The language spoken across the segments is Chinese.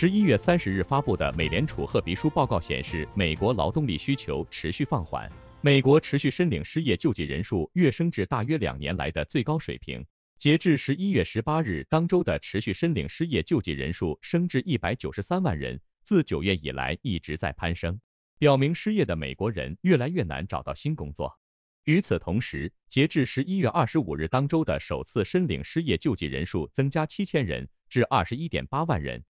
十一月三十日发布的美联储褐皮书报告显示，美国劳动力需求持续放缓。美国持续申领失业救济人数跃升至大约两年来的最高水平。截至十一月十八日当周的持续申领失业救济人数升至一百九十三万人，自九月以来一直在攀升，表明失业的美国人越来越难找到新工作。与此同时，截至十一月二十五日当周的首次申领失业救济人数增加七千人，至二十一点八万人。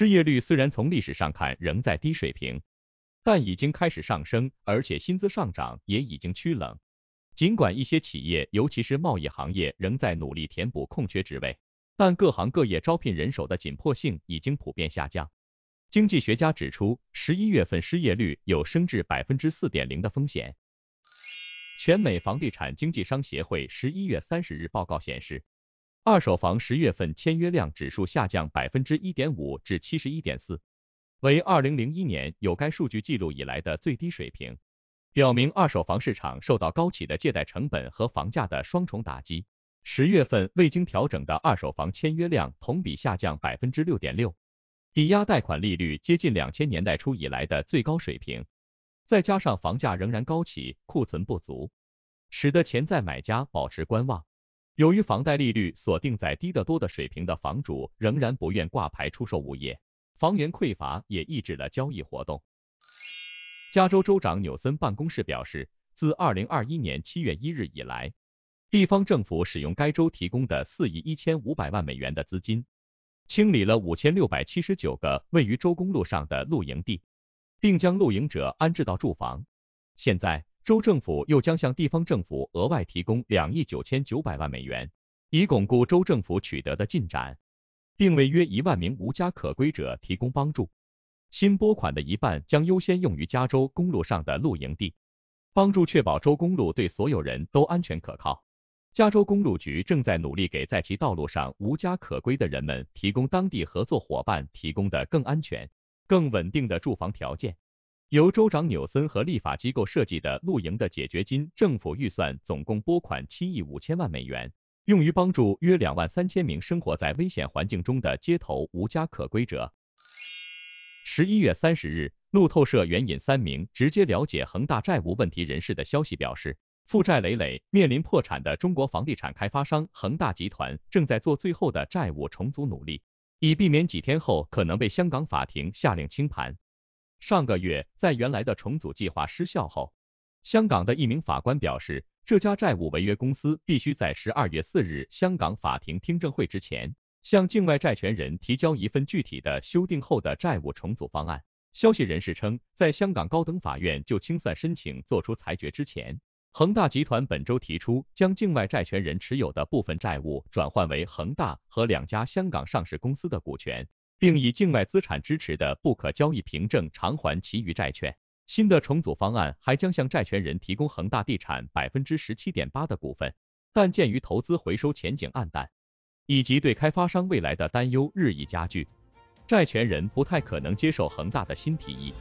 失业率虽然从历史上看仍在低水平，但已经开始上升，而且薪资上涨也已经趋冷。尽管一些企业，尤其是贸易行业，仍在努力填补空缺职位，但各行各业招聘人手的紧迫性已经普遍下降。经济学家指出，十一月份失业率有升至百分之四点零的风险。全美房地产经纪商协会十一月三十日报告显示。二手房十月份签约量指数下降百分之一点五至七十一点四，为二零零一年有该数据记录以来的最低水平，表明二手房市场受到高企的借贷成本和房价的双重打击。十月份未经调整的二手房签约量同比下降百分之六点六，抵押贷款利率接近两千年代初以来的最高水平，再加上房价仍然高企、库存不足，使得潜在买家保持观望。由于房贷利率锁定在低得多的水平，的房主仍然不愿挂牌出售物业，房源匮乏也抑制了交易活动。加州州长纽森办公室表示，自2021年7月1日以来，地方政府使用该州提供的4亿1500万美元的资金，清理了5679个位于州公路上的露营地，并将露营者安置到住房。现在。州政府又将向地方政府额外提供两亿九千九百万美元，以巩固州政府取得的进展，并为约一万名无家可归者提供帮助。新拨款的一半将优先用于加州公路上的露营地，帮助确保州公路对所有人都安全可靠。加州公路局正在努力给在其道路上无家可归的人们提供当地合作伙伴提供的更安全、更稳定的住房条件。由州长纽森和立法机构设计的露营的解决金政府预算总共拨款七亿五千万美元，用于帮助约两万三千名生活在危险环境中的街头无家可归者。十一月三十日，路透社援引三名直接了解恒大债务问题人士的消息表示，负债累累、面临破产的中国房地产开发商恒大集团正在做最后的债务重组努力，以避免几天后可能被香港法庭下令清盘。上个月，在原来的重组计划失效后，香港的一名法官表示，这家债务违约公司必须在十二月四日香港法庭听证会之前，向境外债权人提交一份具体的修订后的债务重组方案。消息人士称，在香港高等法院就清算申请作出裁决之前，恒大集团本周提出将境外债权人持有的部分债务转换为恒大和两家香港上市公司的股权。并以境外资产支持的不可交易凭证偿还其余债券。新的重组方案还将向债权人提供恒大地产百分之十七点八的股份，但鉴于投资回收前景黯淡，以及对开发商未来的担忧日益加剧，债权人不太可能接受恒大的新提议。